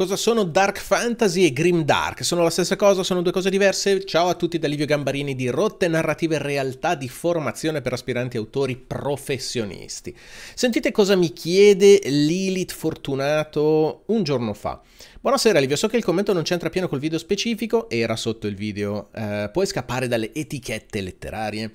Cosa sono Dark Fantasy e Grim Dark? Sono la stessa cosa? Sono due cose diverse? Ciao a tutti da Livio Gambarini di Rotte Narrative Realtà di formazione per aspiranti autori professionisti. Sentite cosa mi chiede Lilith Fortunato un giorno fa. Buonasera Livio, so che il commento non c'entra pieno col video specifico, era sotto il video, eh, puoi scappare dalle etichette letterarie.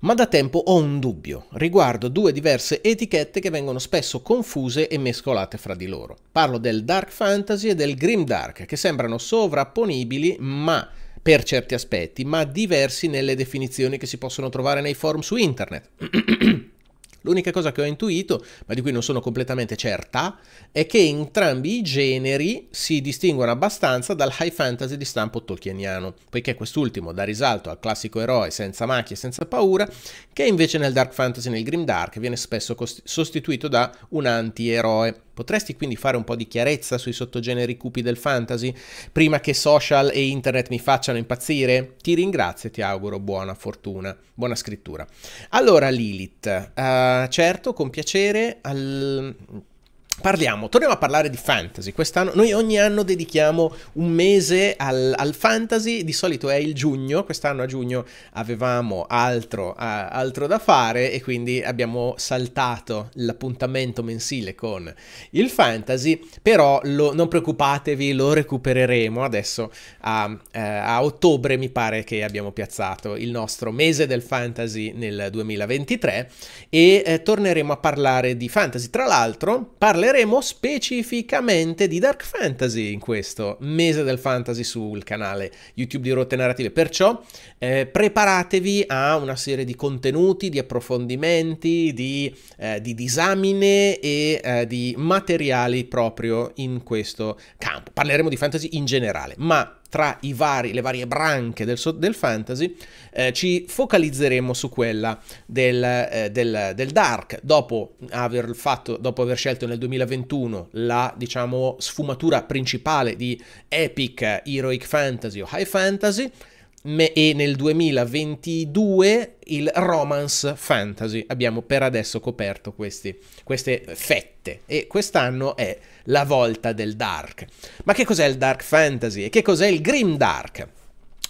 Ma da tempo ho un dubbio riguardo due diverse etichette che vengono spesso confuse e mescolate fra di loro. Parlo del dark fantasy e del grim dark, che sembrano sovrapponibili ma per certi aspetti, ma diversi nelle definizioni che si possono trovare nei forum su internet. L'unica cosa che ho intuito, ma di cui non sono completamente certa, è che entrambi i generi si distinguono abbastanza dal high fantasy di stampo tolkieniano, poiché quest'ultimo dà risalto al classico eroe senza macchie e senza paura, che invece nel dark fantasy nel grim dark viene spesso sostituito da un anti-eroe. Potresti quindi fare un po' di chiarezza sui sottogeneri cupi del fantasy prima che social e internet mi facciano impazzire? Ti ringrazio e ti auguro buona fortuna, buona scrittura. Allora Lilith, uh, certo, con piacere. Al Parliamo, torniamo a parlare di fantasy. Quest'anno noi ogni anno dedichiamo un mese al, al fantasy, di solito è il giugno, quest'anno a giugno avevamo altro, a, altro, da fare e quindi abbiamo saltato l'appuntamento mensile con il fantasy, però lo, non preoccupatevi, lo recupereremo adesso a, eh, a ottobre mi pare che abbiamo piazzato il nostro mese del fantasy nel 2023 e eh, torneremo a parlare di fantasy. Tra l'altro parleremo parleremo specificamente di Dark Fantasy in questo mese del fantasy sul canale YouTube di Rotte Narrative. Perciò eh, preparatevi a una serie di contenuti, di approfondimenti, di, eh, di disamine e eh, di materiali proprio in questo campo. Parleremo di fantasy in generale, ma tra vari, le varie branche del, del fantasy, eh, ci focalizzeremo su quella del, eh, del, del dark, dopo aver, fatto, dopo aver, scelto nel 2021 la diciamo, sfumatura principale di epic, eh, heroic fantasy o high fantasy, e nel 2022 il romance fantasy. Abbiamo per adesso coperto questi, queste fette e quest'anno è la volta del dark. Ma che cos'è il dark fantasy e che cos'è il grim dark?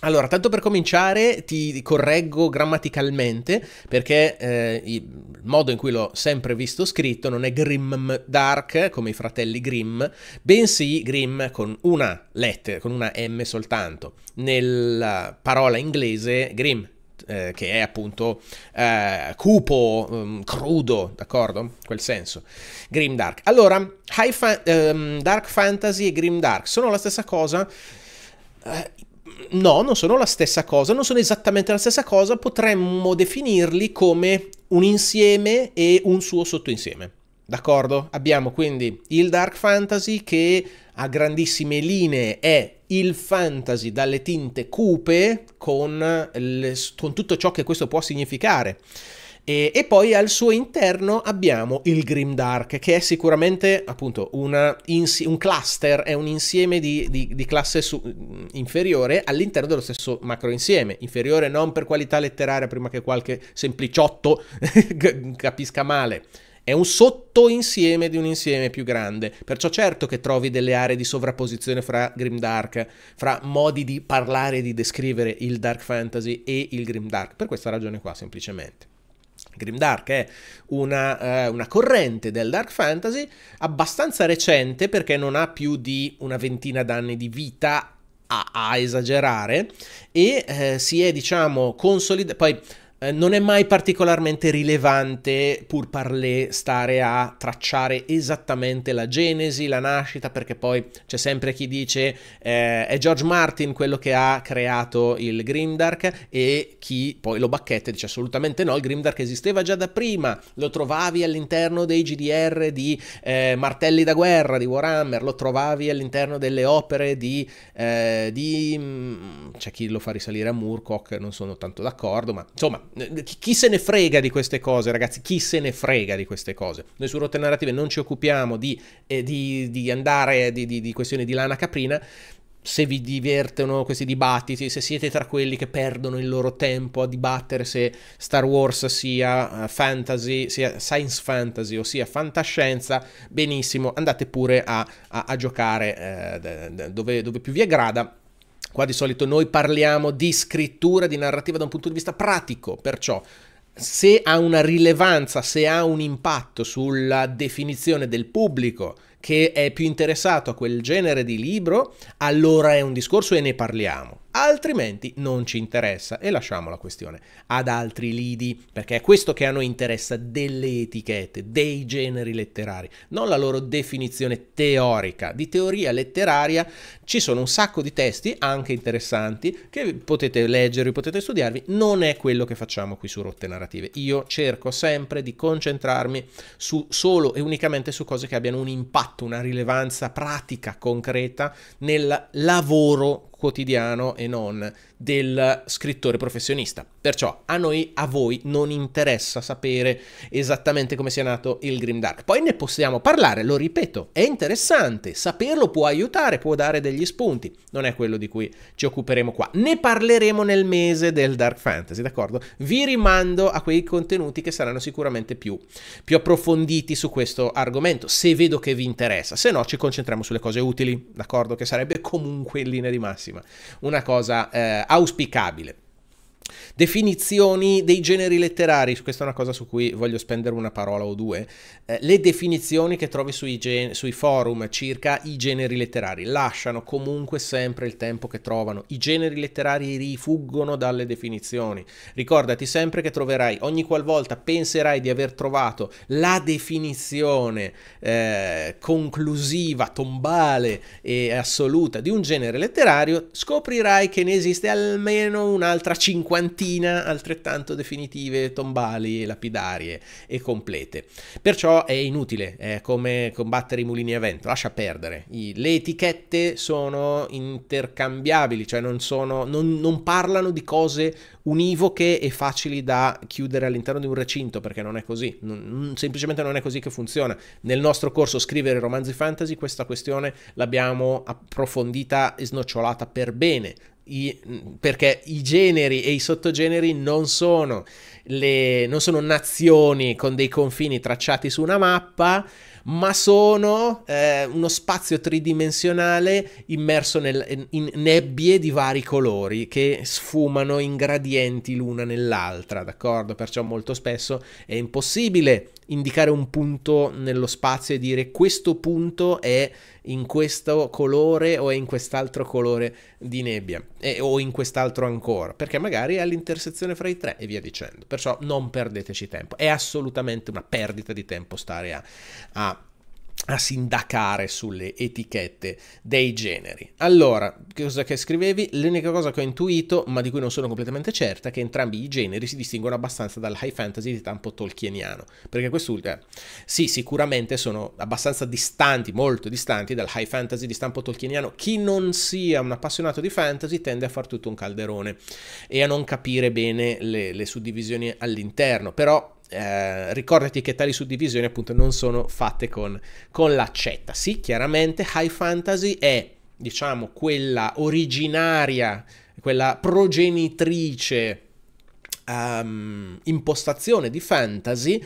Allora, tanto per cominciare ti correggo grammaticalmente perché eh, il modo in cui l'ho sempre visto scritto non è Grim Dark come i fratelli Grim, bensì Grim con una lettera, con una M soltanto. Nella parola inglese Grim, eh, che è appunto eh, cupo, um, crudo, d'accordo? quel senso. Grim Dark. Allora, High fa- um, Dark Fantasy e Grim Dark sono la stessa cosa? Eh, no, non sono la stessa cosa, non sono esattamente la stessa cosa, potremmo definirli come un insieme e un suo sottoinsieme. D'accordo? Abbiamo quindi il dark fantasy che a grandissime linee è il fantasy dalle tinte cupe con, le, con tutto ciò che questo può significare. E, e, poi al suo interno abbiamo il Grim Dark, che è sicuramente appunto una, un cluster, è un insieme di, di, di classe su, inferiore all'interno dello stesso macro insieme. Inferiore non per qualità letteraria, prima che qualche sempliciotto capisca male. È un sottoinsieme di un insieme più grande, perciò certo che trovi delle aree di sovrapposizione fra Grim Dark, fra modi di parlare e di descrivere il Dark Fantasy e il Grim Dark. per questa ragione qua semplicemente. Grimdark è una, eh, una, corrente del dark fantasy abbastanza recente perché non ha più di una ventina d'anni di vita a, a esagerare e eh, si è diciamo consolidata. Poi eh, non è mai particolarmente rilevante, pur parlé stare a tracciare esattamente la genesi, la nascita, perché poi c'è sempre chi dice eh, è George Martin quello che ha creato il Grimdark e chi poi lo bacchetta e dice assolutamente no, il Grimdark esisteva già da prima, lo trovavi all'interno dei GDR di eh, Martelli da guerra di Warhammer, lo trovavi all'interno delle opere di... Eh, di mm, c'è chi lo fa risalire a Moorcock, non sono tanto d'accordo, ma insomma eh, chi se ne frega di queste cose, ragazzi? Chi se ne frega di queste cose? Noi su Rotte Narrative non ci occupiamo di, eh, di, di andare di, di questioni di lana caprina se vi divertono questi dibattiti, se siete tra quelli che perdono il loro tempo a dibattere se Star Wars sia eh, fantasy, sia science fantasy o sia fantascienza, benissimo, andate pure a, a, a giocare eh, dove, dove più vi aggrada Qua di solito noi parliamo di scrittura, di narrativa da un punto di vista pratico, perciò se ha una rilevanza, se ha un impatto sulla definizione del pubblico che è più interessato a quel genere di libro, allora è un discorso e ne parliamo altrimenti non ci interessa e lasciamo la questione ad altri lidi, perché è questo che a noi interessa delle etichette, dei generi letterari, non la loro definizione teorica. Di teoria letteraria ci sono un sacco di testi, anche interessanti, che potete leggere, potete studiarvi, non è quello che facciamo qui su Rotte Narrative. Io cerco sempre di concentrarmi su solo e unicamente su cose che abbiano un impatto, una rilevanza pratica, concreta nel lavoro quotidiano e non del scrittore professionista. Perciò a noi, a voi, non interessa sapere esattamente come sia nato il Grimdark. Poi ne possiamo parlare, lo ripeto, è interessante, saperlo può aiutare, può dare degli spunti. Non è quello di cui ci occuperemo qua. Ne parleremo nel mese del Dark Fantasy, d'accordo? Vi rimando a quei contenuti che saranno sicuramente più, più approfonditi su questo argomento, se vedo che vi interessa. Se no, ci concentriamo sulle cose utili, d'accordo? Che sarebbe comunque in linea di massima una cosa... Eh, auspicabile. Definizioni dei generi letterari, questa è una cosa su cui voglio spendere una parola o due. Eh, le definizioni che trovi sui, gen- sui forum circa i generi letterari lasciano comunque sempre il tempo che trovano. I generi letterari rifuggono dalle definizioni. Ricordati sempre che troverai, ogni qualvolta penserai di aver trovato la definizione eh, conclusiva, tombale e assoluta di un genere letterario, scoprirai che ne esiste almeno un'altra 50 cinquantina altrettanto definitive, tombali, lapidarie e complete. Perciò è inutile, è come combattere i mulini a vento, lascia perdere. I, le etichette sono intercambiabili, cioè non, sono, non, non parlano di cose univoche e facili da chiudere all'interno di un recinto, perché non è così, non, semplicemente non è così che funziona. Nel nostro corso Scrivere romanzi fantasy questa questione l'abbiamo approfondita e snocciolata per bene, i, perché i generi e i sottogeneri non sono, le, non sono nazioni con dei confini tracciati su una mappa, ma sono eh, uno spazio tridimensionale immerso nel, in nebbie di vari colori che sfumano in gradienti l'una nell'altra, d'accordo? Perciò molto spesso è impossibile indicare un punto nello spazio e dire questo punto è in questo colore o è in quest'altro colore di nebbia e, o in quest'altro ancora, perché magari è all'intersezione fra i tre e via dicendo. Perciò non perdeteci tempo, è assolutamente una perdita di tempo stare a, a a sindacare sulle etichette dei generi. Allora, cosa che scrivevi? L'unica cosa che ho intuito, ma di cui non sono completamente certa, è che entrambi i generi si distinguono abbastanza dal high fantasy di stampo tolkieniano, perché quest'ultima, eh, sì, sicuramente sono abbastanza distanti, molto distanti dal high fantasy di stampo tolkieniano. Chi non sia un appassionato di fantasy tende a far tutto un calderone e a non capire bene le, le suddivisioni all'interno, però eh, ricordati che tali suddivisioni appunto non sono fatte con, con l'accetta. Sì, chiaramente High Fantasy è diciamo quella originaria, quella progenitrice um, impostazione di fantasy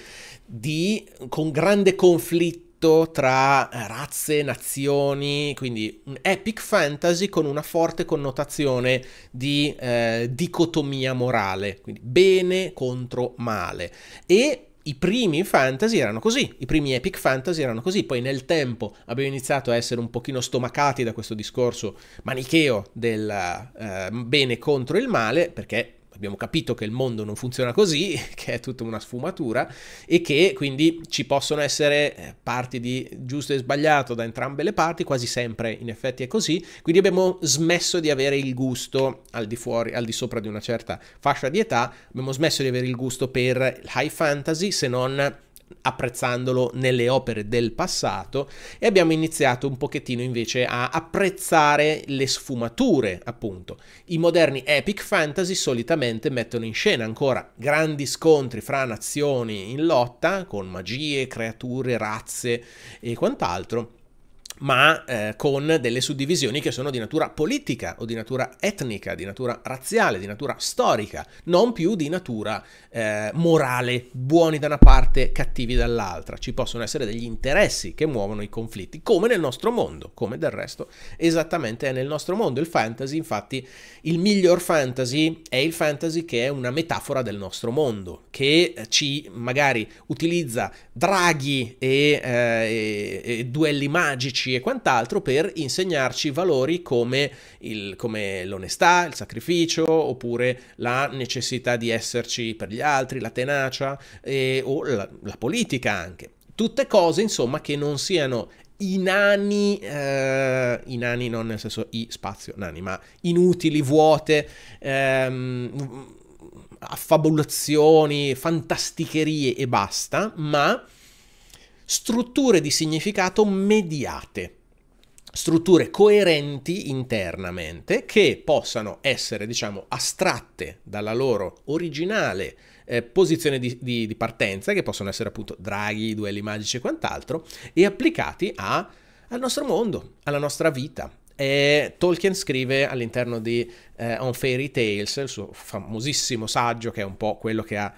di, con grande conflitto conflitto tra eh, razze, nazioni, quindi un epic fantasy con una forte connotazione di eh, dicotomia morale, quindi bene contro male. E i primi fantasy erano così, i primi epic fantasy erano così, poi nel tempo abbiamo iniziato a essere un pochino stomacati da questo discorso manicheo del eh, bene contro il male, perché abbiamo capito che il mondo non funziona così, che è tutta una sfumatura e che quindi ci possono essere eh, parti di giusto e sbagliato da entrambe le parti, quasi sempre in effetti è così, quindi abbiamo smesso di avere il gusto al di fuori, al di sopra di una certa fascia di età, abbiamo smesso di avere il gusto per high fantasy se non apprezzandolo nelle opere del passato e abbiamo iniziato un pochettino invece a apprezzare le sfumature, appunto. I moderni epic fantasy solitamente mettono in scena ancora grandi scontri fra nazioni in lotta con magie, creature, razze e quant'altro ma eh, con delle suddivisioni che sono di natura politica o di natura etnica, di natura razziale, di natura storica, non più di natura eh, morale, buoni da una parte, cattivi dall'altra. Ci possono essere degli interessi che muovono i conflitti, come nel nostro mondo, come del resto esattamente è nel nostro mondo. Il fantasy, infatti, il miglior fantasy è il fantasy che è una metafora del nostro mondo, che ci magari utilizza draghi e, eh, e, e duelli magici e quant'altro per insegnarci valori come, il, come l'onestà, il sacrificio, oppure la necessità di esserci per gli altri, la tenacia e, o la, la politica anche. Tutte cose, insomma, che non siano inani, eh, inani non nel senso i spazio nani, ma inutili, vuote, ehm, affabulazioni, fantasticherie e basta, ma strutture di significato mediate, strutture coerenti internamente che possano essere, diciamo, astratte dalla loro originale eh, posizione di, di, di, partenza, che possono essere appunto draghi, duelli magici e quant'altro, e applicati a, al nostro mondo, alla nostra vita, e Tolkien scrive all'interno di eh, On Fairy Tales, il suo famosissimo saggio, che è un po' quello che ha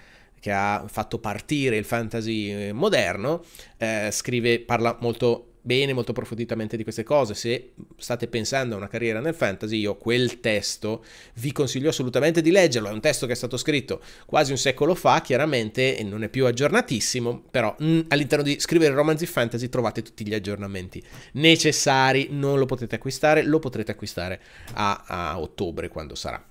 che ha fatto partire il fantasy eh, moderno, eh, scrive, parla molto bene, molto approfonditamente di queste cose. Se state pensando a una carriera nel fantasy, io quel testo vi consiglio assolutamente di leggerlo. È un testo che è stato scritto quasi un secolo fa, chiaramente, e non è più aggiornatissimo, però mh, mm, all'interno di scrivere romanzi fantasy trovate tutti gli aggiornamenti necessari. Non lo potete acquistare, lo potrete acquistare a, a ottobre quando sarà.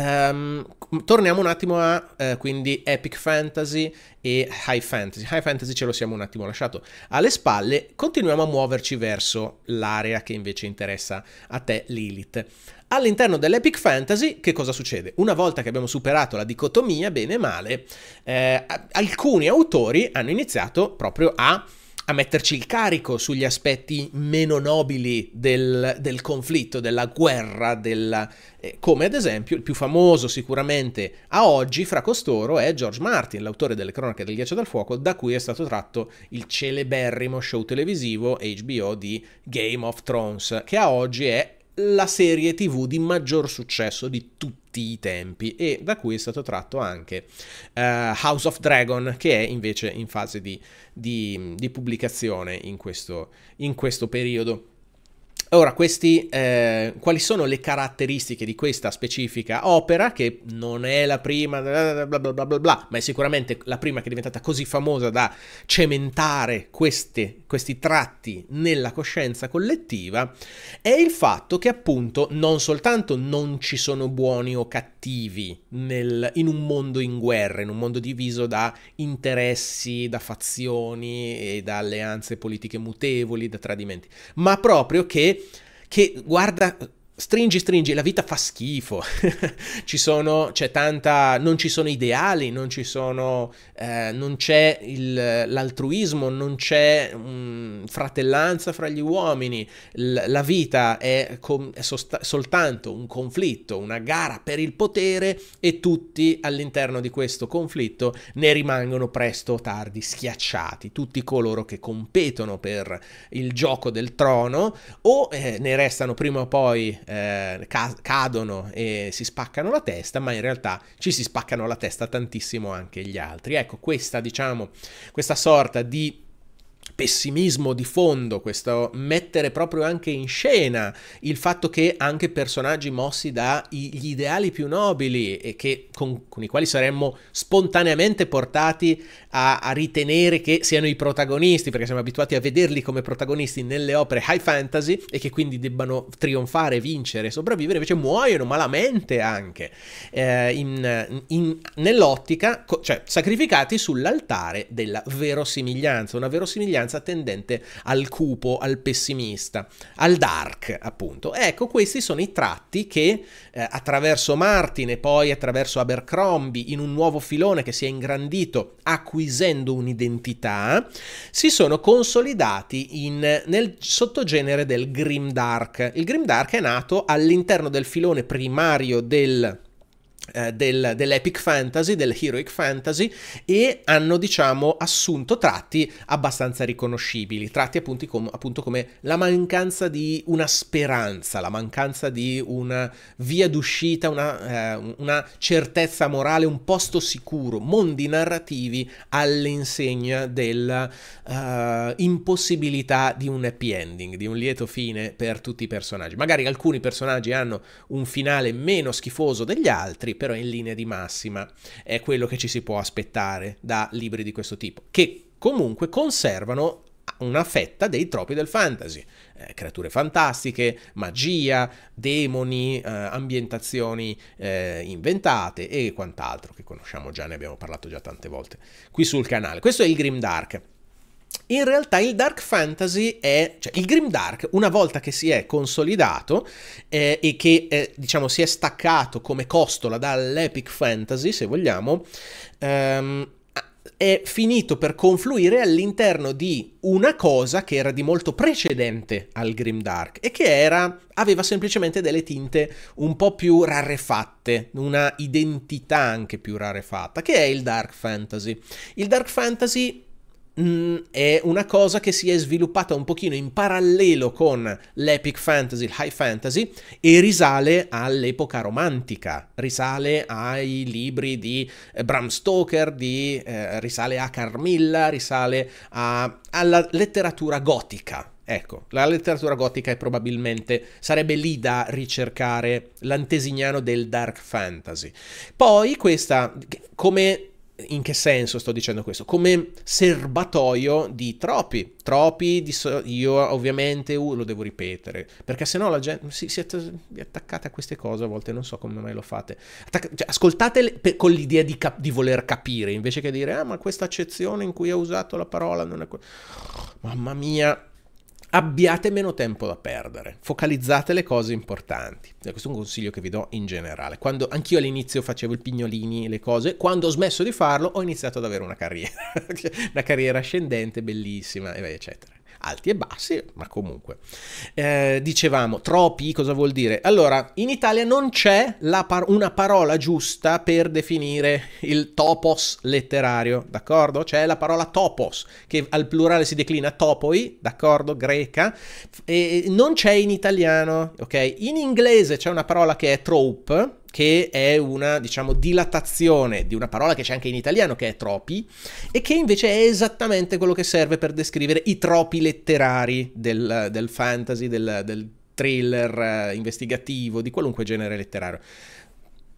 Um, torniamo un attimo a eh, quindi Epic Fantasy e High Fantasy. High Fantasy ce lo siamo un attimo lasciato alle spalle, continuiamo a muoverci verso l'area che invece interessa a te Lilith. All'interno dell'Epic Fantasy che cosa succede? Una volta che abbiamo superato la dicotomia, bene e male, eh, alcuni autori hanno iniziato proprio a a metterci il carico sugli aspetti meno nobili del, del conflitto, della guerra, della, eh, come ad esempio il più famoso sicuramente a oggi fra costoro è George Martin, l'autore delle cronache del ghiaccio dal fuoco, da cui è stato tratto il celeberrimo show televisivo HBO di Game of Thrones, che a oggi è la serie tv di maggior successo di tutti i tempi e da cui è stato tratto anche uh, House of Dragon che è invece in fase di, di, di pubblicazione in questo, in questo periodo. Ora, questi, eh, quali sono le caratteristiche di questa specifica opera, che non è la prima, bla bla bla bla bla, ma è sicuramente la prima che è diventata così famosa da cementare queste, questi tratti nella coscienza collettiva, è il fatto che appunto non soltanto non ci sono buoni o cattivi, cattivi nel, in un mondo in guerra, in un mondo diviso da interessi, da fazioni e da alleanze politiche mutevoli, da tradimenti, ma proprio che, che guarda stringi, stringi, la vita fa schifo, ci sono, c'è tanta, non ci sono ideali, non ci sono, eh, non c'è il, l'altruismo, non c'è mh, mm, fratellanza fra gli uomini, L- la vita è, com- è sosta- soltanto un conflitto, una gara per il potere e tutti all'interno di questo conflitto ne rimangono presto o tardi schiacciati, tutti coloro che competono per il gioco del trono o eh, ne restano prima o poi eh, ca- cadono e si spaccano la testa, ma in realtà ci si spaccano la testa tantissimo anche gli altri. Ecco, questa, diciamo, questa sorta di pessimismo di fondo, questo mettere proprio anche in scena il fatto che anche personaggi mossi dagli ideali più nobili e che, con, con, i quali saremmo spontaneamente portati a, a ritenere che siano i protagonisti, perché siamo abituati a vederli come protagonisti nelle opere high fantasy e che quindi debbano trionfare, vincere, sopravvivere, invece muoiono malamente anche eh, in, in, nell'ottica, cioè sacrificati sull'altare della verosimiglianza, una verosimiglianza minoranza tendente al cupo, al pessimista, al dark, appunto. Ecco, questi sono i tratti che eh, attraverso Martin e poi attraverso Abercrombie in un nuovo filone che si è ingrandito acquisendo un'identità, si sono consolidati in, nel sottogenere del grim dark. Il grim dark è nato all'interno del filone primario del eh, del, dell'epic fantasy, del heroic fantasy e hanno diciamo assunto tratti abbastanza riconoscibili, tratti appunto, com, appunto come la mancanza di una speranza, la mancanza di una via d'uscita, una, eh, una certezza morale, un posto sicuro, mondi narrativi all'insegna dell'impossibilità eh, di un happy ending, di un lieto fine per tutti i personaggi. Magari alcuni personaggi hanno un finale meno schifoso degli altri, però in linea di massima è quello che ci si può aspettare da libri di questo tipo, che comunque conservano una fetta dei troppi del fantasy, eh, creature fantastiche, magia, demoni, eh, ambientazioni eh, inventate e quant'altro che conosciamo già, ne abbiamo parlato già tante volte qui sul canale. Questo è il Grim Dark in realtà il dark fantasy è, cioè il grim dark, una volta che si è consolidato eh, e che eh, diciamo si è staccato come costola dall'epic fantasy, se vogliamo, ehm, è finito per confluire all'interno di una cosa che era di molto precedente al Grim Dark e che era, aveva semplicemente delle tinte un po' più rarefatte, una identità anche più rarefatta, che è il Dark Fantasy. Il Dark Fantasy Mm, è una cosa che si è sviluppata un pochino in parallelo con l'epic fantasy, il high fantasy, e risale all'epoca romantica, risale ai libri di eh, Bram Stoker, di, eh, risale a Carmilla, risale a, alla letteratura gotica. Ecco, la letteratura gotica è probabilmente, sarebbe lì da ricercare l'antesignano del dark fantasy. Poi questa, come in che senso sto dicendo questo? Come serbatoio di troppi, troppi, di so- io ovviamente uh, lo devo ripetere, perché sennò la gente si, si att- attaccate a queste cose a volte, non so come mai lo fate. Attac- cioè, ascoltatele per- con l'idea di, cap- di, voler capire, invece che dire, ah ma questa accezione in cui ha usato la parola non è... Que-". Mamma mia, abbiate meno tempo da perdere, focalizzate le cose importanti. Ecco, questo è un consiglio che vi do in generale. Quando anch'io all'inizio facevo i pignolini, le cose, quando ho smesso di farlo ho iniziato ad avere una carriera, una carriera ascendente bellissima, eccetera alti e bassi, ma comunque. Eh, dicevamo, troppi, cosa vuol dire? Allora, in Italia non c'è par- una parola giusta per definire il topos letterario, d'accordo? C'è la parola topos, che al plurale si declina topoi, d'accordo? Greca, e non c'è in italiano, ok? In inglese c'è una parola che è trope, che è una, diciamo, dilatazione di una parola che c'è anche in italiano, che è tropi, e che invece è esattamente quello che serve per descrivere i tropi letterari del, del fantasy, del, del thriller eh, investigativo, di qualunque genere letterario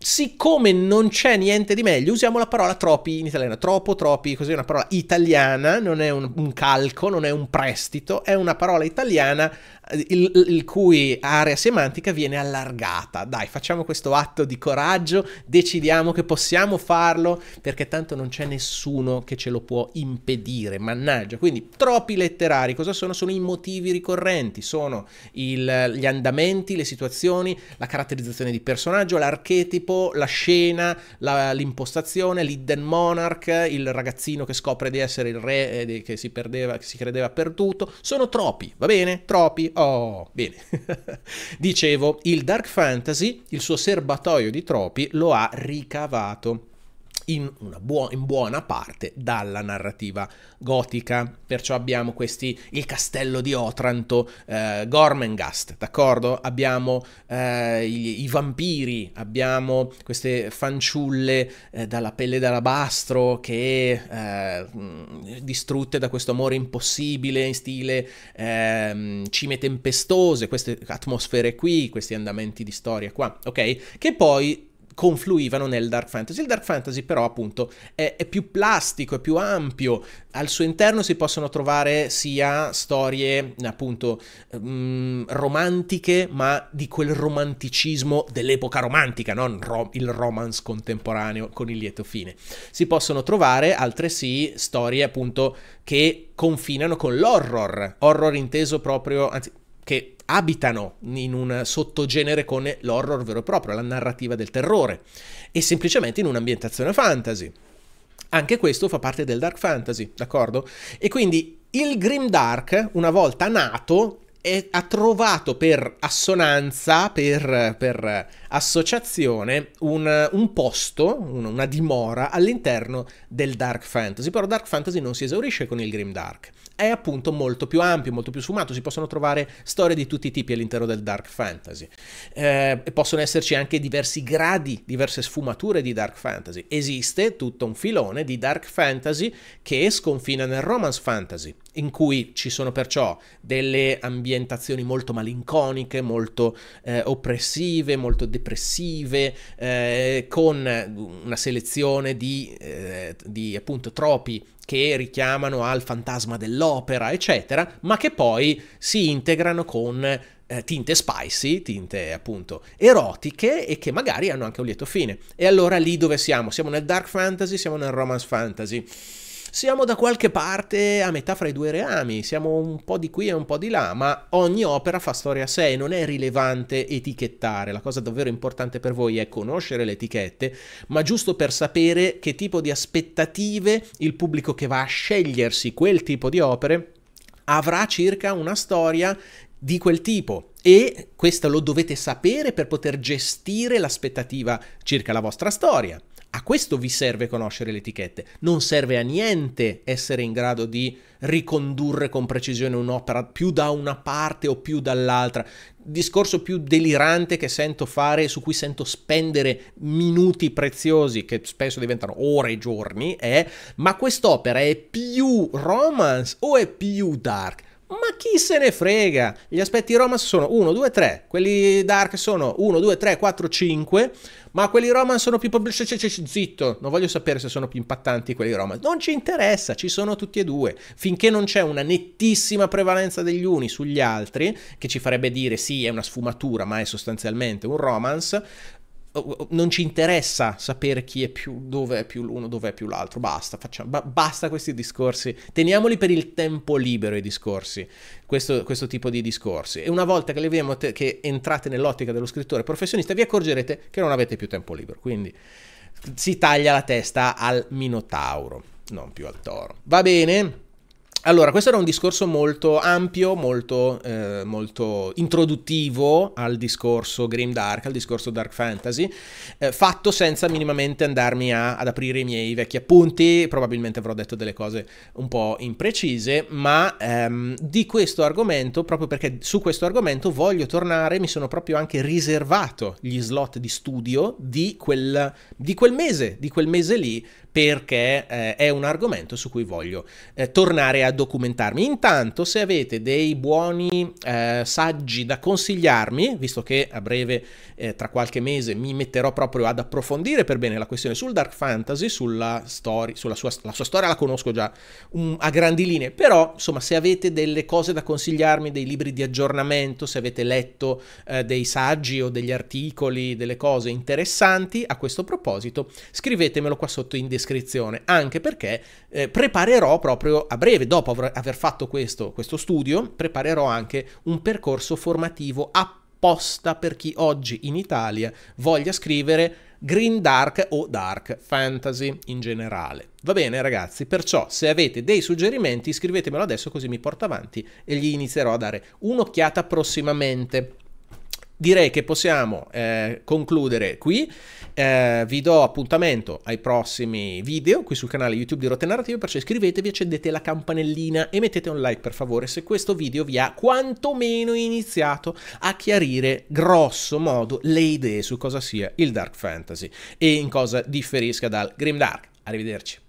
siccome non c'è niente di meglio, usiamo la parola troppi in italiano, troppo, troppi, così è una parola italiana, non è un, un calco, non è un prestito, è una parola italiana eh, il, il, cui area semantica viene allargata. Dai, facciamo questo atto di coraggio, decidiamo che possiamo farlo, perché tanto non c'è nessuno che ce lo può impedire, mannaggia. Quindi troppi letterari, cosa sono? Sono i motivi ricorrenti, sono il, gli andamenti, le situazioni, la caratterizzazione di personaggio, l'archetipo, tempo, la scena, la, l'impostazione, l'Hidden Monarch, il ragazzino che scopre di essere il re, eh, che, si perdeva, che si credeva perduto, sono troppi, va bene? Troppi? Oh, bene. Dicevo, il Dark Fantasy, il suo serbatoio di troppi, lo ha ricavato in, buona, in, buona parte dalla narrativa gotica. Perciò abbiamo questi Il castello di Otranto, eh, Gormengast, d'accordo? Abbiamo eh, i, i, vampiri, abbiamo queste fanciulle eh, dalla pelle d'alabastro che eh, distrutte da questo amore impossibile in stile ehm, cime tempestose, queste atmosfere qui, questi andamenti di storia qua, ok? Che poi confluivano nel Dark Fantasy. Il Dark Fantasy però appunto è, è, più plastico, è più ampio, al suo interno si possono trovare sia storie appunto um, romantiche ma di quel romanticismo dell'epoca romantica, non ro- il romance contemporaneo con il lieto fine. Si possono trovare altresì storie appunto che confinano con l'horror, horror inteso proprio, anzi che abitano in un sottogenere con l'horror vero e proprio, la narrativa del terrore, e semplicemente in un'ambientazione fantasy. Anche questo fa parte del dark fantasy, d'accordo? E quindi il Grim Dark, una volta nato, è, ha trovato per assonanza, per, per associazione, un, un, posto, una dimora all'interno del Dark Fantasy. Però Dark Fantasy non si esaurisce con il Grim Dark, è appunto molto più ampio, molto più sfumato, si possono trovare storie di tutti i tipi all'interno del dark fantasy eh, e possono esserci anche diversi gradi, diverse sfumature di dark fantasy. Esiste tutto un filone di dark fantasy che sconfina nel romance fantasy in cui ci sono perciò delle ambientazioni molto malinconiche, molto eh, oppressive, molto depressive, eh, con una selezione di, eh, di appunto tropi che richiamano al fantasma dell'opera, eccetera, ma che poi si integrano con eh, tinte spicy, tinte appunto erotiche e che magari hanno anche un lieto fine. E allora lì dove siamo? Siamo nel dark fantasy, siamo nel romance fantasy. Siamo da qualche parte a metà fra i due reami, siamo un po' di qui e un po' di là, ma ogni opera fa storia a sé e non è rilevante etichettare. La cosa davvero importante per voi è conoscere le etichette, ma giusto per sapere che tipo di aspettative il pubblico che va a scegliersi quel tipo di opere avrà circa una storia di quel tipo e questo lo dovete sapere per poter gestire l'aspettativa circa la vostra storia. A questo vi serve conoscere le etichette, non serve a niente essere in grado di ricondurre con precisione un'opera più da una parte o più dall'altra. Discorso più delirante che sento fare, su cui sento spendere minuti preziosi, che spesso diventano ore e giorni, è ma quest'opera è più romance o è più dark? Ma chi se ne frega? Gli aspetti romance sono 1, 2, 3, quelli dark sono 1, 2, 3, 4, 5 ma quelli Roman sono più zitto, non voglio sapere se sono più impattanti quelli Roman. Non ci interessa, ci sono tutti e due. Finché non c'è una nettissima prevalenza degli uni sugli altri, che ci farebbe dire sì, è una sfumatura, ma è sostanzialmente un romance, Oh, oh, non ci interessa sapere chi è più, dove è più l'uno, dove è più l'altro, basta, facciamo, ba- basta questi discorsi, teniamoli per il tempo libero i discorsi, questo, questo tipo di discorsi. E una volta che, vediamo te- che entrate nell'ottica dello scrittore professionista vi accorgerete che non avete più tempo libero, quindi si taglia la testa al minotauro, non più al toro. Va bene? Allora, questo era un discorso molto ampio, molto, eh, molto introduttivo al discorso Grim Dark, al discorso Dark Fantasy, eh, fatto senza minimamente andarmi a, ad aprire i miei vecchi appunti, probabilmente avrò detto delle cose un po' imprecise, ma ehm, di questo argomento, proprio perché su questo argomento voglio tornare, mi sono proprio anche riservato gli slot di studio di quel, di quel mese, di quel mese lì, perché eh, è un argomento su cui voglio eh, tornare a documentarmi. Intanto se avete dei buoni eh, saggi da consigliarmi, visto che a breve, eh, tra qualche mese, mi metterò proprio ad approfondire per bene la questione sul dark fantasy, sulla, story, sulla sua, la sua storia la conosco già um, a grandi linee, però insomma se avete delle cose da consigliarmi, dei libri di aggiornamento, se avete letto eh, dei saggi o degli articoli, delle cose interessanti a questo proposito, scrivetemelo qua sotto in descrizione descrizione, anche perché eh, preparerò proprio a breve, dopo aver fatto questo, questo studio, preparerò anche un percorso formativo apposta per chi oggi in Italia voglia scrivere green dark o dark fantasy in generale. Va bene ragazzi, perciò se avete dei suggerimenti scrivetemelo adesso così mi porto avanti e gli inizierò a dare un'occhiata prossimamente. Direi che possiamo eh, concludere qui. Eh, vi do appuntamento ai prossimi video qui sul canale YouTube di Rotten Narrative, perciò iscrivetevi, accendete la campanellina e mettete un like per favore se questo video vi ha quantomeno iniziato a chiarire grosso modo le idee su cosa sia il Dark Fantasy e in cosa differisca dal Grim Dark. Arrivederci.